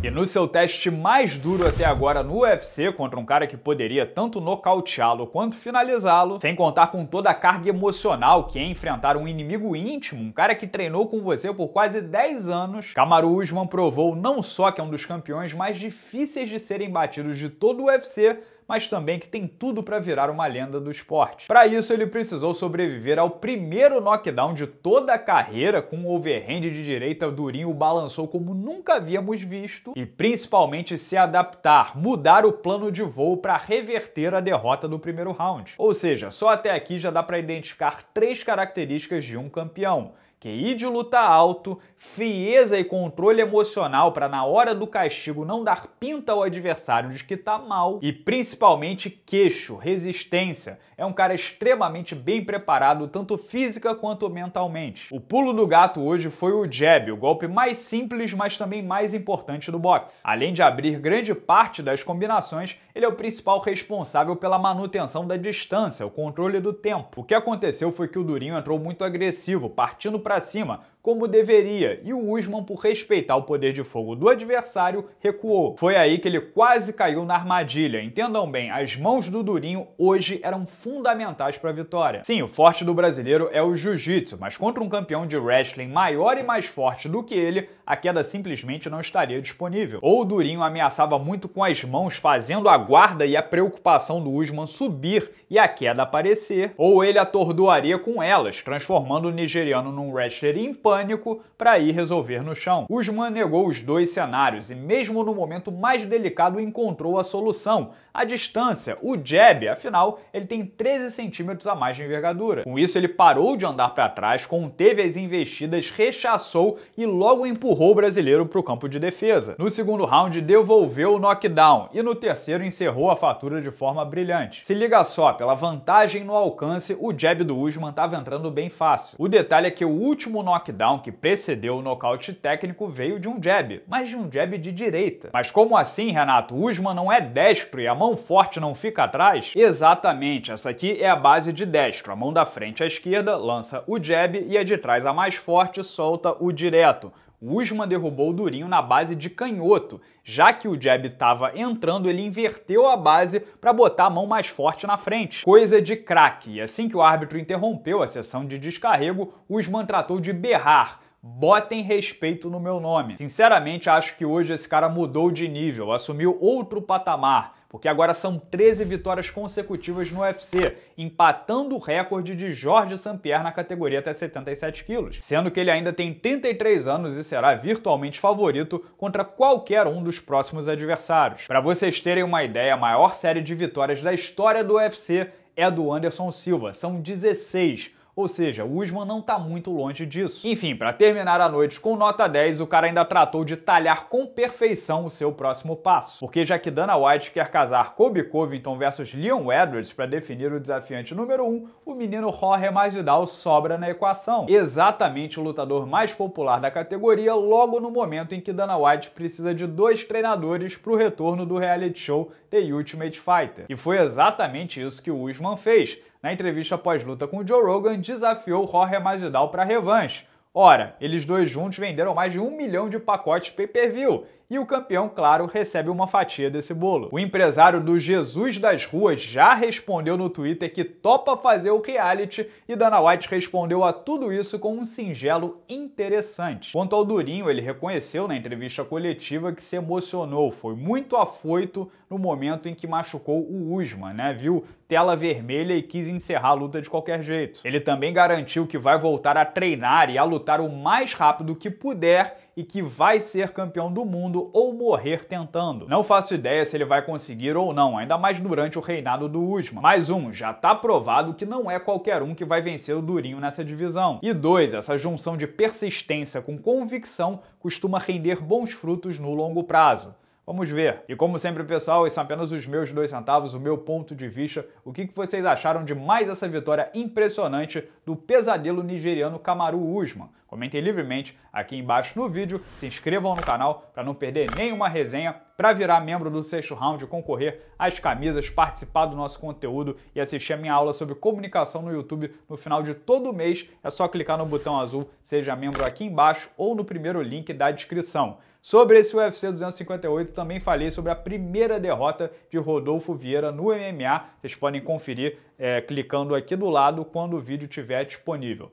E no seu teste mais duro até agora no UFC, contra um cara que poderia tanto nocauteá-lo quanto finalizá-lo, sem contar com toda a carga emocional que é enfrentar um inimigo íntimo, um cara que treinou com você por quase 10 anos, Kamaru Usman provou não só que é um dos campeões mais difíceis de serem batidos de todo o UFC, mas também que tem tudo para virar uma lenda do esporte. Para isso, ele precisou sobreviver ao primeiro knockdown de toda a carreira, com um overhand de direita durinho balançou como nunca havíamos visto, e principalmente se adaptar, mudar o plano de voo para reverter a derrota do primeiro round. Ou seja, só até aqui já dá para identificar três características de um campeão QI de luta alto, frieza e controle emocional para na hora do castigo não dar pinta ao adversário de que tá mal e principalmente queixo, resistência. É um cara extremamente bem preparado tanto física quanto mentalmente. O pulo do gato hoje foi o jab, o golpe mais simples, mas também mais importante do boxe. Além de abrir grande parte das combinações, ele é o principal responsável pela manutenção da distância, o controle do tempo. O que aconteceu foi que o Durinho entrou muito agressivo, partindo para cima como deveria, e o Usman, por respeitar o poder de fogo do adversário, recuou. Foi aí que ele quase caiu na armadilha. Entendam bem, as mãos do Durinho hoje eram fundamentais para a vitória. Sim, o forte do brasileiro é o jiu-jitsu, mas contra um campeão de wrestling maior e mais forte do que ele, a queda simplesmente não estaria disponível. Ou o Durinho ameaçava muito com as mãos, fazendo a guarda e a preocupação do Usman subir e a queda aparecer, ou ele atordoaria com elas, transformando o nigeriano num wrestler impar pânico para ir resolver no chão. Usman negou os dois cenários e, mesmo no momento mais delicado, encontrou a solução, a distância, o jab, afinal, ele tem 13 centímetros a mais de envergadura. Com isso, ele parou de andar para trás, conteve as investidas, rechaçou e logo empurrou o brasileiro para o campo de defesa. No segundo round, devolveu o knockdown e no terceiro encerrou a fatura de forma brilhante. Se liga só, pela vantagem no alcance, o jab do Usman estava entrando bem fácil. O detalhe é que o último knockdown knockdown que precedeu o nocaute técnico veio de um jab, mas de um jab de direita. Mas como assim, Renato? Usman não é destro e a mão forte não fica atrás? Exatamente, essa aqui é a base de destro. A mão da frente à esquerda lança o jab e a de trás a mais forte solta o direto. Usman derrubou o Durinho na base de canhoto. Já que o jab estava entrando, ele inverteu a base para botar a mão mais forte na frente. Coisa de craque. E assim que o árbitro interrompeu a sessão de descarrego, Usman tratou de berrar botem respeito no meu nome. Sinceramente, acho que hoje esse cara mudou de nível, assumiu outro patamar porque agora são 13 vitórias consecutivas no UFC, empatando o recorde de Jorge st na categoria até 77 quilos, sendo que ele ainda tem 33 anos e será virtualmente favorito contra qualquer um dos próximos adversários. Para vocês terem uma ideia, a maior série de vitórias da história do UFC é do Anderson Silva, são 16, ou seja, o Usman não tá muito longe disso. Enfim, para terminar a noite com nota 10, o cara ainda tratou de talhar com perfeição o seu próximo passo. Porque já que Dana White quer casar Kobe Covington versus Leon Edwards para definir o desafiante número 1, o menino Jorge Masvidal sobra na equação. Exatamente o lutador mais popular da categoria logo no momento em que Dana White precisa de dois treinadores para o retorno do reality show The Ultimate Fighter. E foi exatamente isso que o Usman fez. Na entrevista pós-luta com Joe Rogan, desafiou Jorge Masvidal para revanche. Ora, eles dois juntos venderam mais de um milhão de pacotes pay-per-view e o campeão, claro, recebe uma fatia desse bolo. O empresário do Jesus das Ruas já respondeu no Twitter que topa fazer o reality e Dana White respondeu a tudo isso com um singelo interessante. Quanto ao Durinho, ele reconheceu na entrevista coletiva que se emocionou, foi muito afoito no momento em que machucou o Usman, né? Viu tela vermelha e quis encerrar a luta de qualquer jeito. Ele também garantiu que vai voltar a treinar e a lutar o mais rápido que puder e que vai ser campeão do mundo ou morrer tentando. Não faço ideia se ele vai conseguir ou não, ainda mais durante o reinado do Usman. Mais um, já tá provado que não é qualquer um que vai vencer o Durinho nessa divisão. E dois, essa junção de persistência com convicção costuma render bons frutos no longo prazo. Vamos ver. E como sempre, pessoal, esses são apenas os meus dois centavos, o meu ponto de vista. O que vocês acharam de mais essa vitória impressionante do pesadelo nigeriano Kamaru Usman? Comentem livremente aqui embaixo no vídeo, se inscrevam no canal para não perder nenhuma resenha, para virar membro do sexto round, concorrer às camisas, participar do nosso conteúdo e assistir a minha aula sobre comunicação no YouTube no final de todo mês, é só clicar no botão azul Seja Membro aqui embaixo ou no primeiro link da descrição. Sobre esse UFC 258, também falei sobre a primeira derrota de Rodolfo Vieira no MMA. Vocês podem conferir é, clicando aqui do lado quando o vídeo estiver disponível.